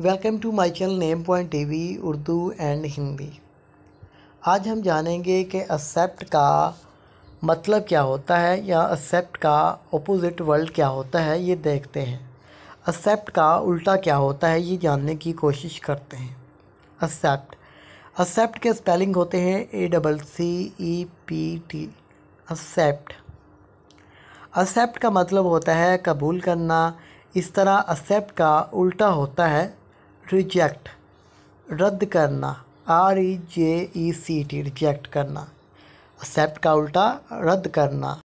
welcome to my channel name point T V Urdu and Hindi आज हम जानेंगे कि एक्सेप्ट का मतलब क्या होता है या एक्सेप्ट का अपोजिट वर्ल्ड क्या होता है ये देखते हैं एक्सेप्ट का उल्टा क्या होता है ये जानने की कोशिश करते हैं एक्सेप्ट एक्सेप्ट के स्पेलिंग होते हैं A double C E P T accept accept का मतलब होता है कबूल करना इस तरह एक्सेप्ट का उल्टा होता है रिजेक्ट रद्द करना R E J E C T reject करना एक्सेप्ट का उल्टा रद्द करना